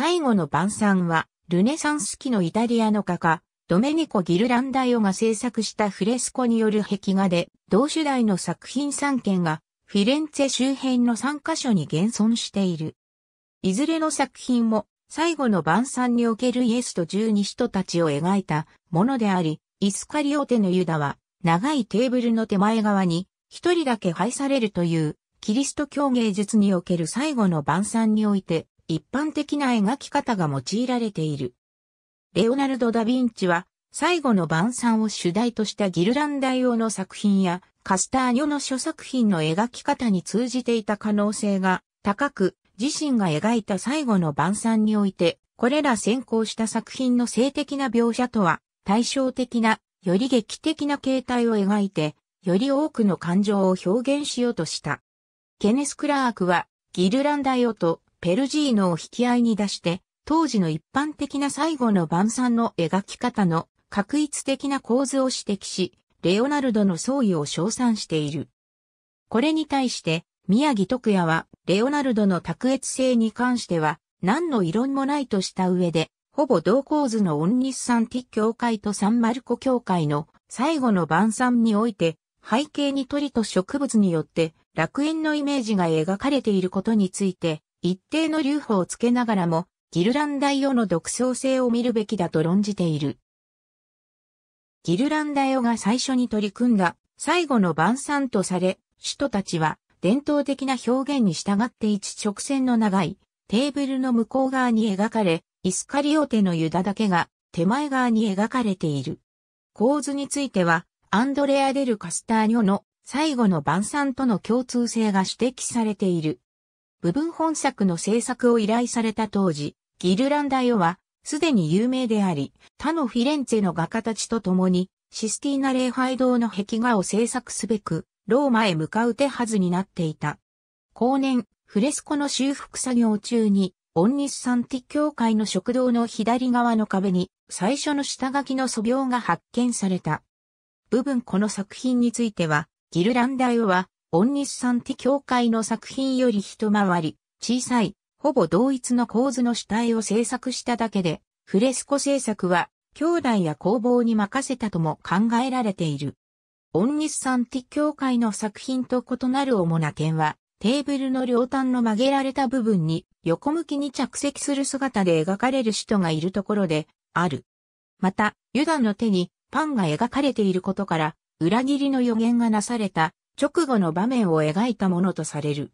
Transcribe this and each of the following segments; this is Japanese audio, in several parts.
最後の晩餐は、ルネサンス期のイタリアの画家、ドメニコ・ギルランダイオが制作したフレスコによる壁画で、同主題の作品3件が、フィレンツェ周辺の3カ所に現存している。いずれの作品も、最後の晩餐におけるイエスと十二人たちを描いたものであり、イスカリオテのユダは、長いテーブルの手前側に、一人だけ配されるという、キリスト教芸術における最後の晩餐において、一般的な描き方が用いられている。レオナルド・ダ・ヴィンチは、最後の晩餐を主題としたギルランダ用の作品や、カスターニョの諸作品の描き方に通じていた可能性が高く、自身が描いた最後の晩餐において、これら先行した作品の性的な描写とは、対照的な、より劇的な形態を描いて、より多くの感情を表現しようとした。ケネス・クラークは、ギルランダ用とペルジーノを引き合いに出して、当時の一般的な最後の晩餐の描き方の確一的な構図を指摘し、レオナルドの創意を称賛している。これに対して、宮城徳也は、レオナルドの卓越性に関しては、何の異論もないとした上で、ほぼ同構図のオンニスサンティ教会とサンマルコ教会の最後の晩餐において、背景に鳥と植物によって楽園のイメージが描かれていることについて、一定の流保をつけながらも、ギルランダイオの独創性を見るべきだと論じている。ギルランダイオが最初に取り組んだ最後の晩餐とされ、首都たちは伝統的な表現に従って一直線の長いテーブルの向こう側に描かれ、イスカリオテのユダだけが手前側に描かれている。構図については、アンドレア・デル・カスターニョの最後の晩餐との共通性が指摘されている。部分本作の制作を依頼された当時、ギルランダオは、すでに有名であり、他のフィレンツェの画家たちと共に、システィーナ礼拝堂の壁画を制作すべく、ローマへ向かう手はずになっていた。後年、フレスコの修復作業中に、オンニスサンティ教会の食堂の左側の壁に、最初の下書きの素描が発見された。部分この作品については、ギルランダオは、オンニスサンティ教会の作品より一回り、小さい、ほぼ同一の構図の主体を制作しただけで、フレスコ制作は、兄弟や工房に任せたとも考えられている。オンニスサンティ教会の作品と異なる主な点は、テーブルの両端の曲げられた部分に横向きに着席する姿で描かれる使徒がいるところである。また、ユダの手にパンが描かれていることから、裏切りの予言がなされた直後の場面を描いたものとされる。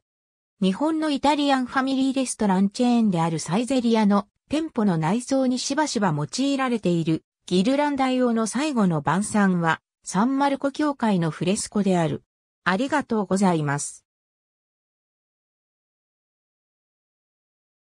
日本のイタリアンファミリーレストランチェーンであるサイゼリアの店舗の内装にしばしば用いられているギルランダ用の最後の晩餐はサンマルコ教会のフレスコである。ありがとうございます。